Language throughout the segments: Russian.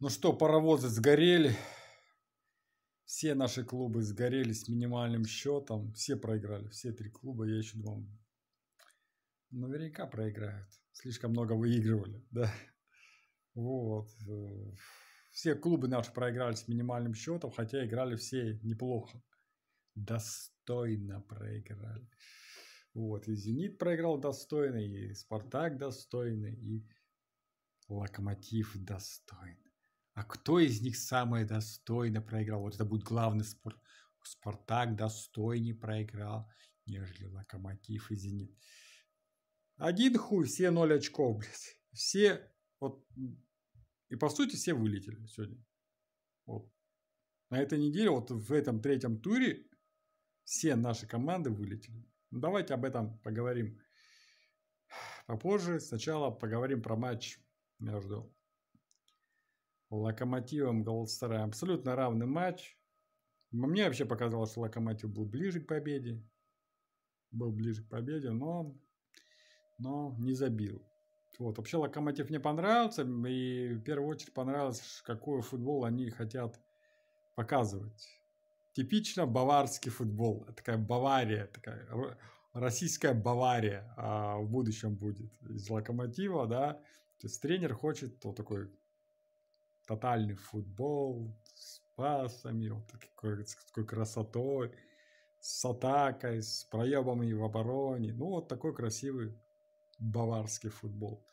Ну что, паровозы сгорели. Все наши клубы сгорели с минимальным счетом. Все проиграли, все три клуба. Я еще думал, наверняка проиграют. Слишком много выигрывали, да. Вот. Все клубы наши проиграли с минимальным счетом, хотя играли все неплохо. Достойно проиграли. Вот. И «Зенит» проиграл достойный, и «Спартак» достойный, и «Локомотив» достойный а кто из них самое достойно проиграл? Вот это будет главный спор. Спартак достойнее проиграл, нежели Локомотив и Зенит. Один хуй, все ноль очков, блядь. Все, вот, и по сути все вылетели сегодня. Вот. На этой неделе, вот в этом третьем туре, все наши команды вылетели. Ну, давайте об этом поговорим попозже. Сначала поговорим про матч между Локомотивом Голдстара абсолютно равный матч. Мне вообще показалось, что Локомотив был ближе к победе. Был ближе к победе, но, но не забил. Вот. Вообще Локомотив мне понравился. И в первую очередь понравилось, какой футбол они хотят показывать. Типично баварский футбол. Такая Бавария, такая российская Бавария а, в будущем будет из Локомотива, да. То есть тренер хочет то такой тотальный футбол с пасами, вот такой, с такой красотой, с атакой, с проебами в обороне. Ну, вот такой красивый баварский футбол.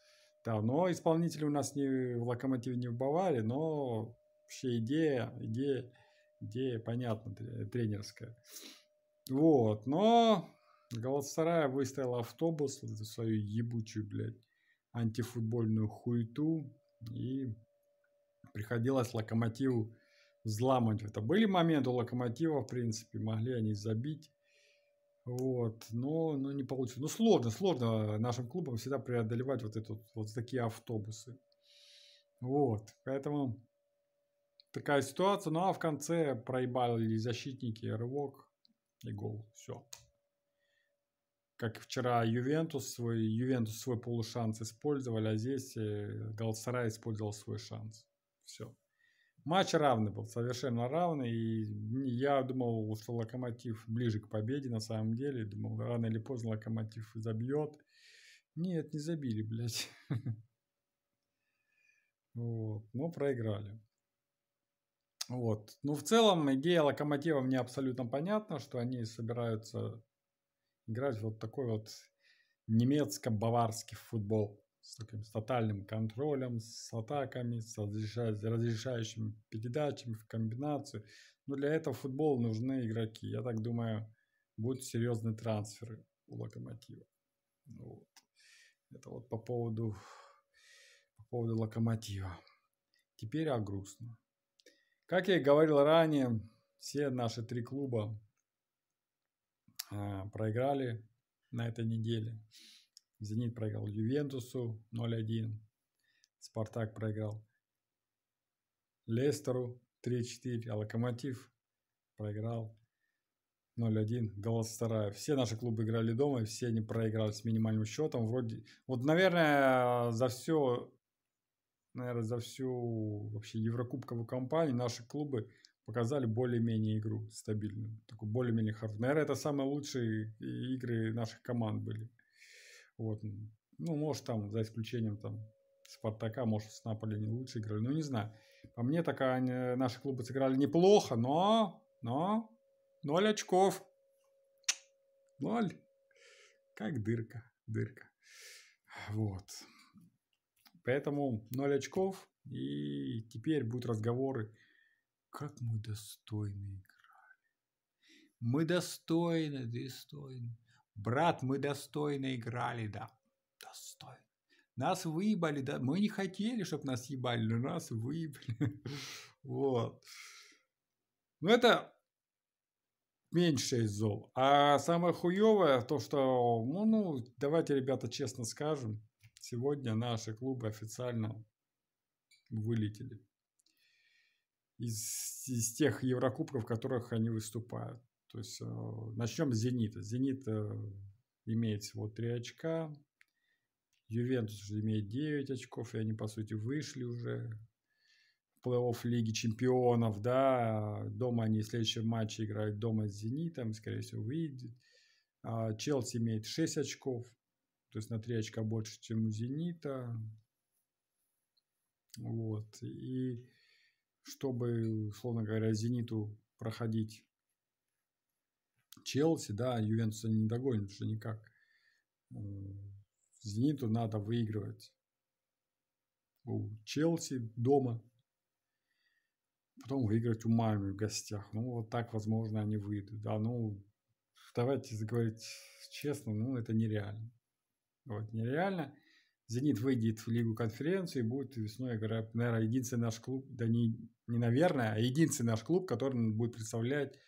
Да, но исполнители у нас не в Локомотиве, не в Баварии, но вообще идея, идея, идея, понятно, тренерская. Вот, но Голодсарая выставила автобус, свою ебучую, блядь, антифутбольную хуету и приходилось локомотиву взламывать. Это были моменты у локомотива, в принципе, могли они забить. Вот, но, но не получилось. Ну, сложно, сложно нашим клубам всегда преодолевать вот, этот, вот такие автобусы. Вот, поэтому такая ситуация. Ну, а в конце проебали защитники рывок и гол. Все. Как вчера Ювентус свой, Ювентус свой полушанс использовали, а здесь э, Галсара использовал свой шанс. Все. Матч равный был, совершенно равный. И я думал, что Локомотив ближе к победе на самом деле. Думал, рано или поздно Локомотив забьет. Нет, не забили, блядь. Вот, но проиграли. Вот. Ну, в целом, идея Локомотива мне абсолютно понятна, что они собираются играть вот такой вот немецко-баварский футбол с таким с тотальным контролем, с атаками, с разрешающими передачами в комбинацию. Но для этого футболу нужны игроки. Я так думаю, будут серьезные трансферы у Локомотива. Вот. Это вот по поводу, по поводу Локомотива. Теперь о грустном. Как я и говорил ранее, все наши три клуба а, проиграли на этой неделе. Зенит проиграл Ювентусу 0-1. Спартак проиграл Лестеру 3-4. А Локомотив проиграл 0-1 Галатасарай. Все наши клубы играли дома, и все они проиграли с минимальным счетом. Вроде, вот, наверное, за все, наверное, за всю вообще Еврокубковую кампанию наши клубы показали более-менее игру стабильную, такую более-менее хард. Наверное, это самые лучшие игры наших команд были. Вот. Ну, может, там, за исключением там Спартака, может, с Наполи не лучше играли. Ну, не знаю. По мне, так наши клубы сыграли неплохо, но... Но... Ноль очков. Ноль. Как дырка. Дырка. Вот. Поэтому ноль очков. И теперь будут разговоры, как мы достойно играли. Мы достойны, достойны. Брат, мы достойно играли, да. Достойно. Нас выебали, да. Мы не хотели, чтобы нас ебали, но нас выебали. Вот. Но ну, это меньшее из зол. А самое хуевое то, что, ну, ну, давайте, ребята, честно скажем, сегодня наши клубы официально вылетели из, из тех Еврокубков, в которых они выступают. То есть э, начнем с «Зенита». «Зенит» э, имеет всего 3 очка, «Ювентус» имеет 9 очков, и они, по сути, вышли уже в плей-офф Лиги Чемпионов, да, дома они в следующем матче играют дома с «Зенитом», скорее всего, выйдет. А, «Челси» имеет 6 очков, то есть на 3 очка больше, чем у «Зенита». Вот, и чтобы, условно говоря, «Зениту» проходить Челси, да, Ювентуса не догонит уже никак. Э, Зениту надо выигрывать. У Челси дома. Потом выиграть у Майами в гостях. Ну, вот так, возможно, они выйдут. Да, ну, давайте заговорить честно, ну, это нереально. Вот, нереально. Зенит выйдет в Лигу конференции и будет весной играть. Наверное, единственный наш клуб, да не, не наверное, а единственный наш клуб, который будет представлять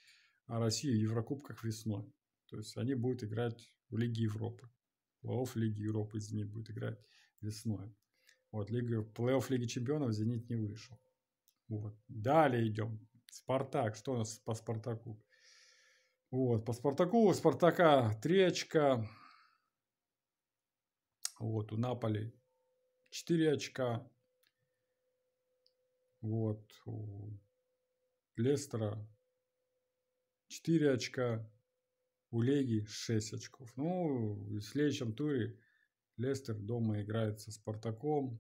а Россия в Еврокубках весной. То есть они будут играть в Лиге Европы. Плей-офф Лиги Европы «Зенит» будет играть весной. Вот, Лига, плей-офф Лиги Чемпионов «Зенит» не вышел. Вот. Далее идем. «Спартак». Что у нас по «Спартаку»? Вот, по «Спартаку» у «Спартака» три очка. Вот, у «Наполи» 4 очка. Вот, у Лестера 4 очка, у Леги 6 очков. Ну, в следующем туре Лестер дома играет со Спартаком.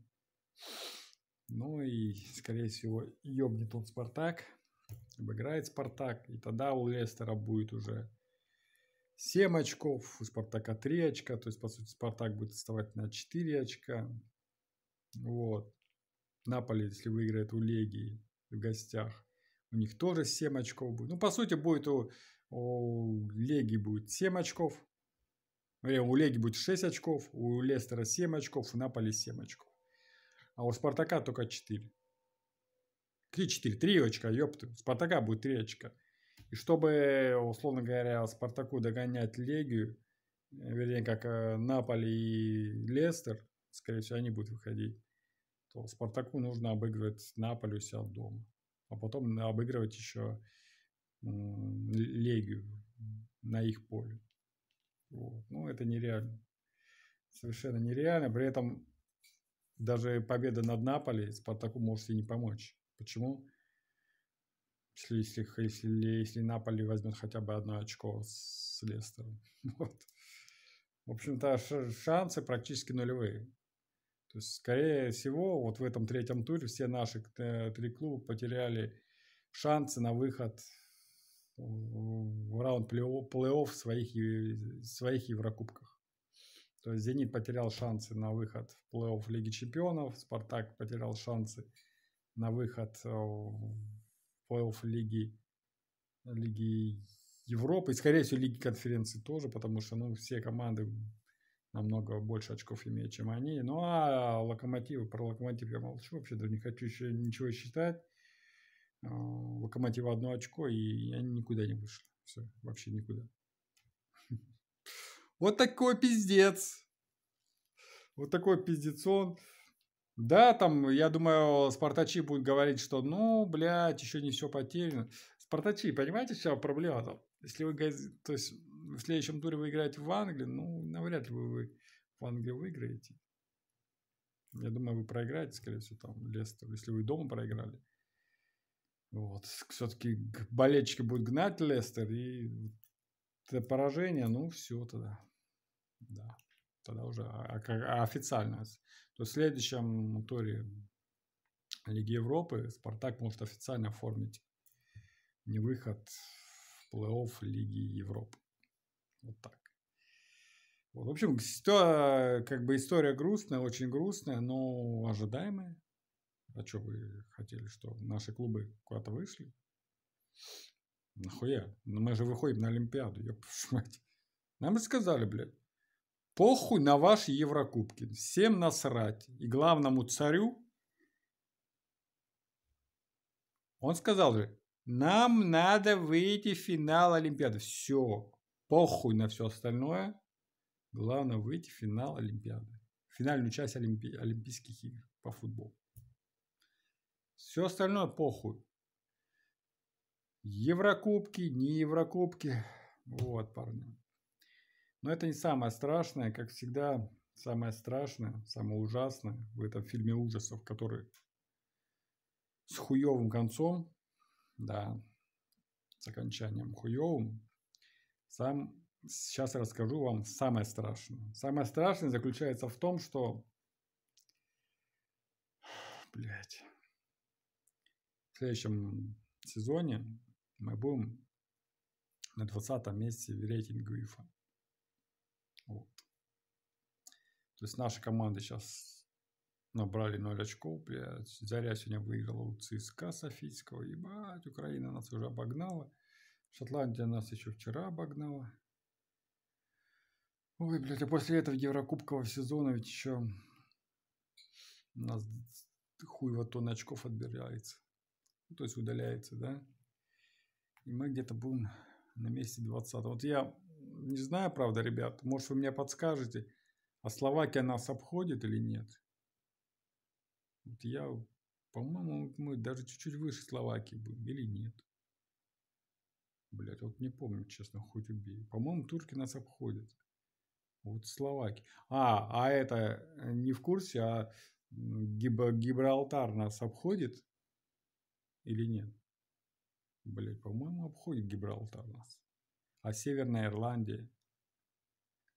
Ну и, скорее всего, ебнет он Спартак, обыграет Спартак, и тогда у Лестера будет уже 7 очков, у Спартака 3 очка, то есть, по сути, Спартак будет отставать на 4 очка. Вот. Наполе, если выиграет у Леги в гостях, у них тоже 7 очков будет. Ну, по сути, будет у, у Леги будет 7 очков, у Леги будет 6 очков, у Лестера 7 очков, у Наполи 7 очков. А у Спартака только 4. 3-4, 3 очка, ёпты. У Спартака будет 3 очка. И чтобы, условно говоря, Спартаку догонять Легию, э, вернее, как э, Наполи и Лестер, скорее всего, они будут выходить, то Спартаку нужно обыгрывать Наполи у себя дома а потом обыгрывать еще Легию на их поле. Вот. Ну, это нереально. Совершенно нереально. При этом даже победа над Наполи Спартаку может и не помочь. Почему? Если, если, если, если Наполи возьмет хотя бы одно очко с Лестером. Вот. В общем-то, шансы практически нулевые. То есть, скорее всего, вот в этом третьем туре все наши э, три клуба потеряли шансы на выход в раунд плей-офф в своих, своих Еврокубках. То есть «Зенит» потерял шансы на выход в плей-офф Лиги Чемпионов, «Спартак» потерял шансы на выход э, в плей-офф Лиги, Лиги Европы, и, скорее всего, Лиги Конференции тоже, потому что ну, все команды намного больше очков имеет, чем они. Ну а Локомотив, про Локомотив я молчу, вообще даже не хочу еще ничего считать. А, Локомотива одно очко, и они никуда не вышли. Все, вообще никуда. Вот такой пиздец. Вот такой пиздецон. Да, там, я думаю, спартачи будут говорить, что, ну, блядь, еще не все потеряно. Спартачи, понимаете, в проблема? -то? Если вы, то есть, в следующем туре вы играете в Англии, ну, навряд ли вы в Англии выиграете. Я думаю, вы проиграете, скорее всего, там Лестер, если вы дома проиграли. Вот. Все-таки болельщики будут гнать Лестер, и это поражение, ну, все тогда. Да. Тогда уже а, а а официально. То есть в следующем туре Лиги Европы Спартак может официально оформить не выход в плей-офф Лиги Европы. Вот так. Вот. В общем, все, как бы история грустная, очень грустная, но ожидаемая. А что вы хотели, что наши клубы куда-то вышли? Нахуя? Ну мы же выходим на Олимпиаду, ёб мать. Нам же сказали, блядь, похуй на ваши Еврокубки. Всем насрать. И главному царю он сказал же, нам надо выйти в финал Олимпиады. Все похуй на все остальное. Главное выйти в финал Олимпиады. Финальную часть Олимпи... Олимпийских игр по футболу. Все остальное похуй. Еврокубки, не еврокубки. Вот, парни. Но это не самое страшное. Как всегда, самое страшное, самое ужасное в этом фильме ужасов, который с хуевым концом, да, с окончанием хуевым, сам сейчас расскажу вам самое страшное. Самое страшное заключается в том, что... Блять. В следующем сезоне мы будем на 20 месте в рейтинге ИФА. Вот. То есть наша команда сейчас набрали 0 очков, блядь. Заря сегодня выиграла у ЦСКА Софийского. Ебать, Украина нас уже обогнала. Шотландия нас еще вчера обогнала. Ой, блядь, а после этого Еврокубкового сезона ведь еще у нас хуй вот тонны очков отбирается. Ну, то есть удаляется, да? И мы где-то будем на месте 20 Вот я не знаю, правда, ребят, может, вы мне подскажете, а Словакия нас обходит или нет? Вот я, по-моему, мы даже чуть-чуть выше Словакии будем или нет. Блять, вот не помню, честно, хоть убей. По-моему, турки нас обходят. Вот словаки. А, а это э, не в курсе, а Гиб... Гибралтар нас обходит или нет? Блять, по-моему, обходит Гибралтар нас. А Северная Ирландия?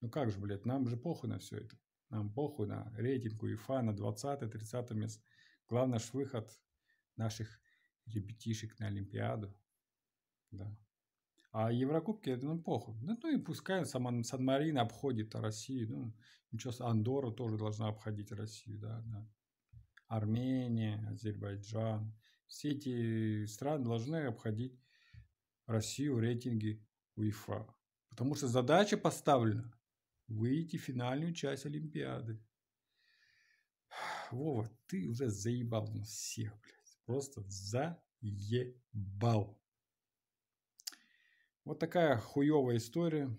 Ну как же, блядь, нам же похуй на все это. Нам похуй на рейтинг УЕФА на 20-30 мест. Главное ж выход наших ребятишек на Олимпиаду. Да. А Еврокубки, это ну похуй. Да ну и пускай сама Сан-Марин обходит Россию. Ну, ничего, Андора тоже должна обходить Россию, да, да. Армения, Азербайджан. Все эти страны должны обходить Россию в рейтинге УЕФА. Потому что задача поставлена выйти в финальную часть Олимпиады. Вова, ты уже заебал нас всех, блядь. Просто заебал. Вот такая хуевая история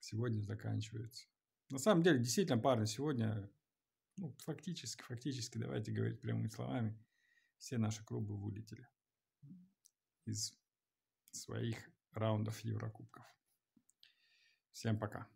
сегодня заканчивается. На самом деле, действительно, парни, сегодня, ну, фактически, фактически, давайте говорить прямыми словами, все наши клубы вылетели из своих раундов Еврокубков. Всем пока.